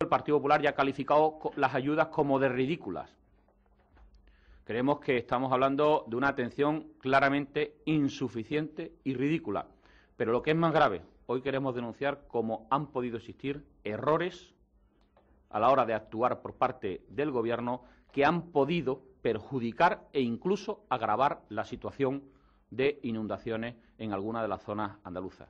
El Partido Popular ya ha calificado las ayudas como de ridículas. Creemos que estamos hablando de una atención claramente insuficiente y ridícula. Pero lo que es más grave, hoy queremos denunciar cómo han podido existir errores a la hora de actuar por parte del Gobierno que han podido perjudicar e incluso agravar la situación de inundaciones en alguna de las zonas andaluzas.